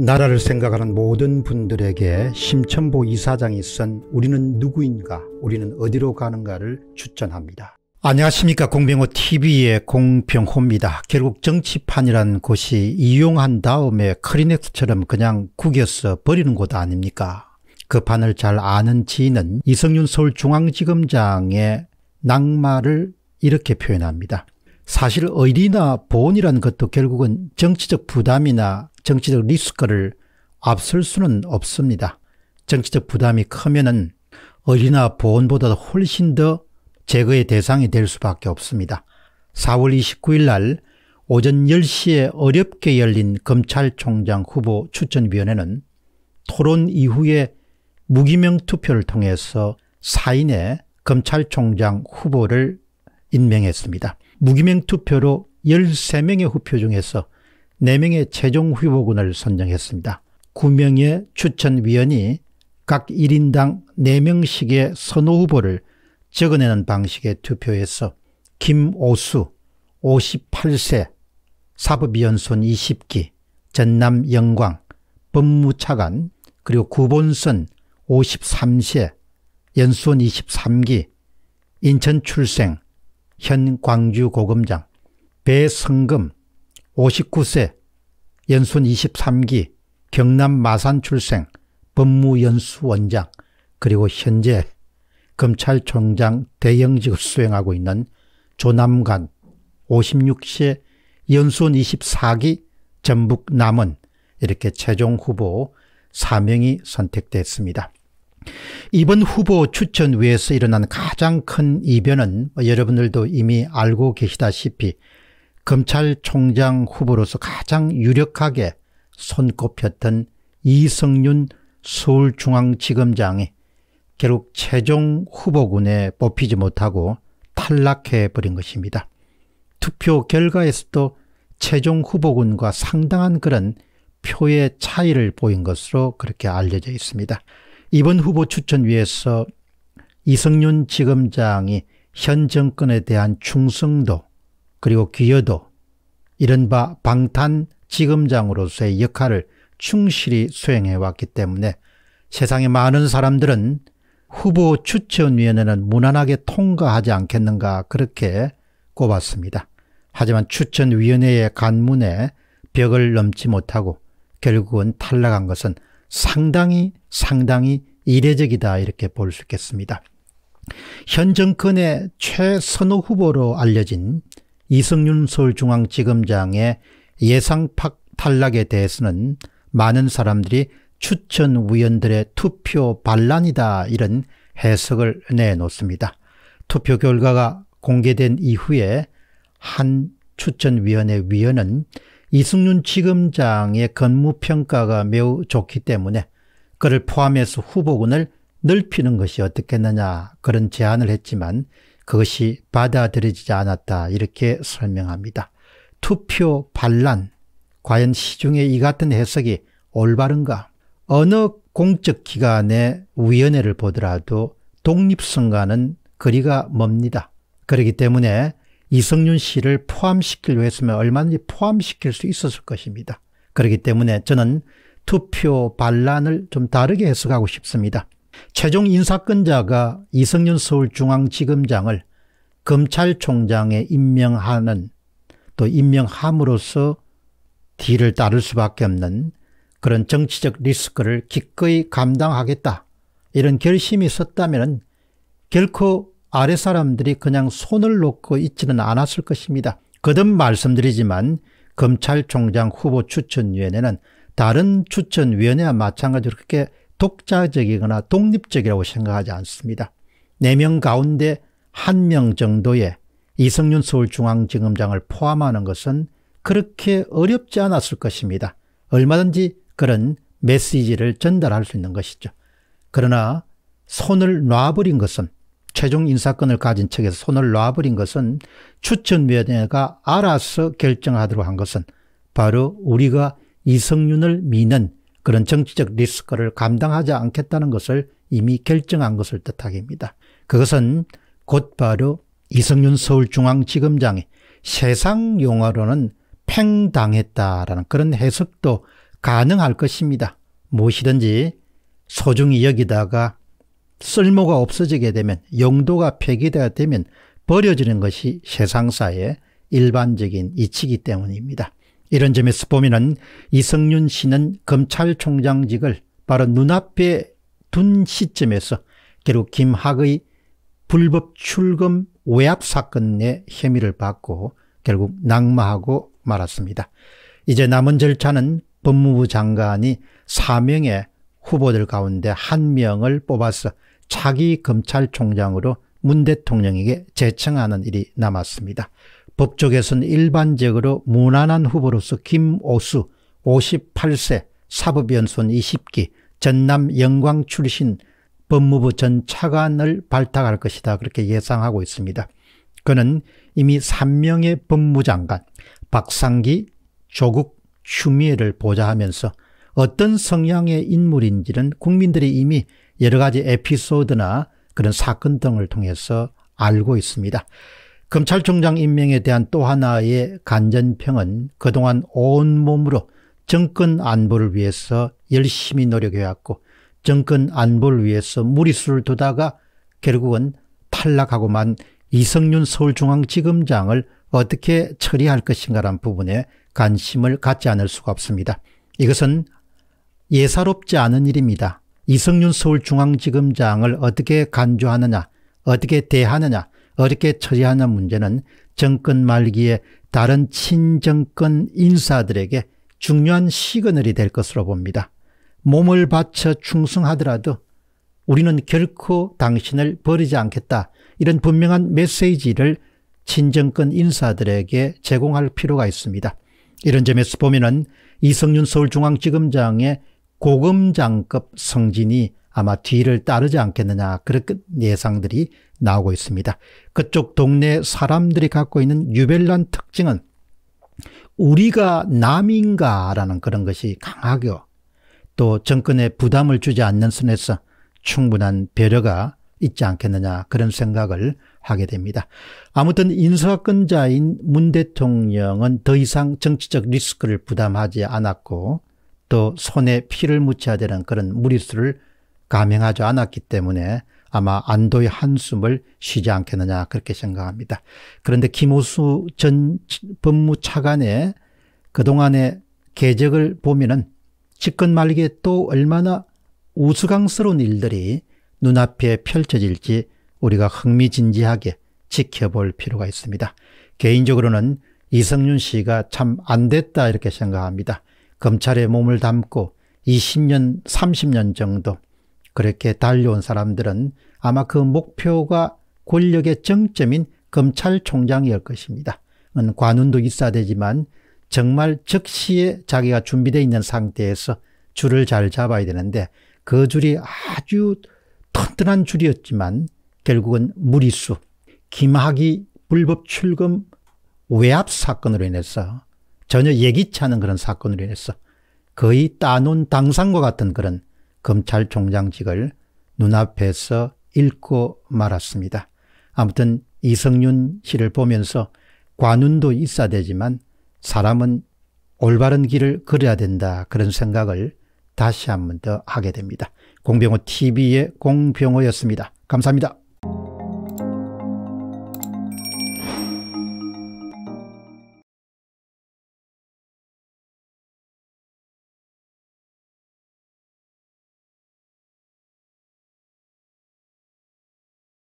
나라를 생각하는 모든 분들에게 심천보 이사장이 쓴 우리는 누구인가 우리는 어디로 가는가를 추천합니다. 안녕하십니까 공병호TV의 공병호입니다. 결국 정치판이란 곳이 이용한 다음에 크리넥스처럼 그냥 구겨서 버리는 곳 아닙니까? 그 판을 잘 아는 지인은 이성윤 서울중앙지검장의 낙마를 이렇게 표현합니다. 사실 의리나 보이라는 것도 결국은 정치적 부담이나 정치적 리스크를 앞설 수는 없습니다. 정치적 부담이 크면은 어린아 보훈보다 훨씬 더 제거의 대상이 될 수밖에 없습니다. 4월 29일 날 오전 10시에 어렵게 열린 검찰총장 후보 추천위원회는 토론 이후에 무기명 투표를 통해서 4인의 검찰총장 후보를 임명했습니다. 무기명 투표로 13명의 후표 중에서 4명의 최종 후보군을 선정했습니다. 9명의 추천위원이 각 1인당 4명씩의 선호 후보를 적어내는 방식의 투표에서 김오수 58세 사법위원손 20기 전남 영광 법무차관 그리고 구본선 53세 연손 23기 인천 출생 현 광주 고검장 배성금 59세 연순 23기 경남 마산 출생 법무연수원장 그리고 현재 검찰총장 대형직을 수행하고 있는 조남관 56세 연순 24기 전북 남원 이렇게 최종 후보 4명이 선택됐습니다. 이번 후보 추천 위에서 일어난 가장 큰 이변은 뭐 여러분들도 이미 알고 계시다시피 검찰총장 후보로서 가장 유력하게 손꼽혔던 이성윤 서울중앙지검장이 결국 최종 후보군에 뽑히지 못하고 탈락해버린 것입니다. 투표 결과에서도 최종 후보군과 상당한 그런 표의 차이를 보인 것으로 그렇게 알려져 있습니다. 이번 후보 추천위에서 이성윤 지검장이 현 정권에 대한 충성도 그리고 귀여도 이른바 방탄 지검장으로서의 역할을 충실히 수행해왔기 때문에 세상의 많은 사람들은 후보 추천위원회는 무난하게 통과하지 않겠는가 그렇게 꼽았습니다. 하지만 추천위원회의 간문에 벽을 넘지 못하고 결국은 탈락한 것은 상당히 상당히 이례적이다 이렇게 볼 수 있겠습니다. 현 정권의 최선호 후보로 알려진 이승윤 서울중앙지검장의 예상 팍 탈락에 대해서는 많은 사람들이 추천 위원들의 투표 반란이다 이런 해석을 내놓습니다. 투표 결과가 공개된 이후에 한 추천위원회 위원은 이승윤 지검장의 근무평가가 매우 좋기 때문에 그를 포함해서 후보군을 넓히는 것이 어떻겠느냐 그런 제안을 했지만 그것이 받아들여지지 않았다 이렇게 설명합니다. 투표 반란 과연 시중의 이 같은 해석이 올바른가? 어느 공적 기관의 위원회를 보더라도 독립선관은 거리가 멉니다. 그렇기 때문에 이성윤 씨를 포함시키려 했으면 얼마든지 포함시킬 수 있었을 것입니다. 그렇기 때문에 저는 투표 반란을 좀 다르게 해석하고 싶습니다. 최종 인사권자가 이성윤 서울중앙지검장을 검찰총장에 임명하는 또 임명함으로써 뒤를 따를 수밖에 없는 그런 정치적 리스크를 기꺼이 감당하겠다 이런 결심이 있었다면 결코 아래 사람들이 그냥 손을 놓고 있지는 않았을 것입니다. 거듭 말씀드리지만 검찰총장 후보 추천위원회는 다른 추천위원회와 마찬가지로 그렇게 독자적이거나 독립적이라고 생각하지 않습니다. 4명 가운데 1명 정도의 이성윤 서울중앙지검장을 포함하는 것은 그렇게 어렵지 않았을 것입니다. 얼마든지 그런 메시지를 전달할 수 있는 것이죠. 그러나 손을 놔버린 것은 최종 인사권을 가진 측에서 손을 놔버린 것은 추천위원회가 알아서 결정하도록 한 것은 바로 우리가 이성윤을 미는 그런 정치적 리스크를 감당하지 않겠다는 것을 이미 결정한 것을 뜻하기입니다. 그것은 곧바로 이성윤 서울중앙지검장이 세상 용어로는 팽당했다라는 그런 해석도 가능할 것입니다. 무엇이든지 소중히 여기다가 쓸모가 없어지게 되면 용도가 폐기되어 되면 버려지는 것이 세상사의 일반적인 이치기 때문입니다. 이런 점에서 보면 이성윤 씨는 검찰총장직을 바로 눈앞에 둔 시점에서 결국 김학의 불법 출금 외압 사건의 혐의를 받고 결국 낙마하고 말았습니다. 이제 남은 절차는 법무부 장관이 4명의 후보들 가운데 한 명을 뽑아서 차기 검찰총장으로 문 대통령에게 제청하는 일이 남았습니다. 법조계에선 일반적으로 무난한 후보로서 김오수 58세 사법연수원 20기 전남 영광 출신 법무부 전 차관을 발탁할 것이다 그렇게 예상하고 있습니다. 그는 이미 3명의 법무장관 박상기, 조국, 추미애를 보좌하면서 어떤 성향의 인물인지는 국민들이 이미 여러 가지 에피소드나 그런 사건 등을 통해서 알고 있습니다. 검찰총장 임명에 대한 또 하나의 간전평은 그동안 온몸으로 정권 안보를 위해서 열심히 노력해왔고 정권 안보를 위해서 무리수를 두다가 결국은 탈락하고만 이성윤 서울중앙지검장을 어떻게 처리할 것인가란 부분에 관심을 갖지 않을 수가 없습니다. 이것은 예사롭지 않은 일입니다. 이성윤 서울중앙지검장을 어떻게 간주하느냐 어떻게 대하느냐 어렵게 처리하는 문제는 정권 말기에 다른 친정권 인사들에게 중요한 시그널이 될 것으로 봅니다. 몸을 바쳐 충성하더라도 우리는 결코 당신을 버리지 않겠다 이런 분명한 메시지를 친정권 인사들에게 제공할 필요가 있습니다. 이런 점에서 보면 이성윤 서울중앙지검장의 고검장급 성진이 아마 뒤를 따르지 않겠느냐 그런 예상들이 나오고 있습니다. 그쪽 동네 사람들이 갖고 있는 유별난 특징은 우리가 남인가라는 그런 것이 강하게 또 정권에 부담을 주지 않는 선에서 충분한 배려가 있지 않겠느냐 그런 생각을 하게 됩니다. 아무튼 인사권자인 문 대통령은 더 이상 정치적 리스크를 부담하지 않았고 또 손에 피를 묻혀야 되는 그런 무리수를 감행하지 않았기 때문에 아마 안도의 한숨을 쉬지 않겠느냐 그렇게 생각합니다. 그런데 김호수 전 법무차관의 그동안의 계적을 보면은 집권 말기에 또 얼마나 우스꽝스러운 일들이 눈앞에 펼쳐질지 우리가 흥미진진하게 지켜볼 필요가 있습니다. 개인적으로는 이성윤 씨가 참 안 됐다 이렇게 생각합니다. 검찰에 몸을 담고 20년, 30년 정도 그렇게 달려온 사람들은 아마 그 목표가 권력의 정점인 검찰총장이었 것입니다. 관운도 있어야 되지만 정말 즉시에 자기가 준비되어 있는 상태에서 줄을 잘 잡아야 되는데 그 줄이 아주 튼튼한 줄이었지만 결국은 무리수, 김학이 불법 출금 외압 사건으로 인해서 전혀 예기치 않은 그런 사건으로 인해서 거의 따놓은 당상과 같은 그런 검찰총장직을 눈앞에서 잃고 말았습니다. 아무튼 이성윤 씨를 보면서 관운도 있어야 되지만 사람은 올바른 길을 걸어야 된다 그런 생각을 다시 한 번 더 하게 됩니다. 공병호 TV의 공병호였습니다. 감사합니다.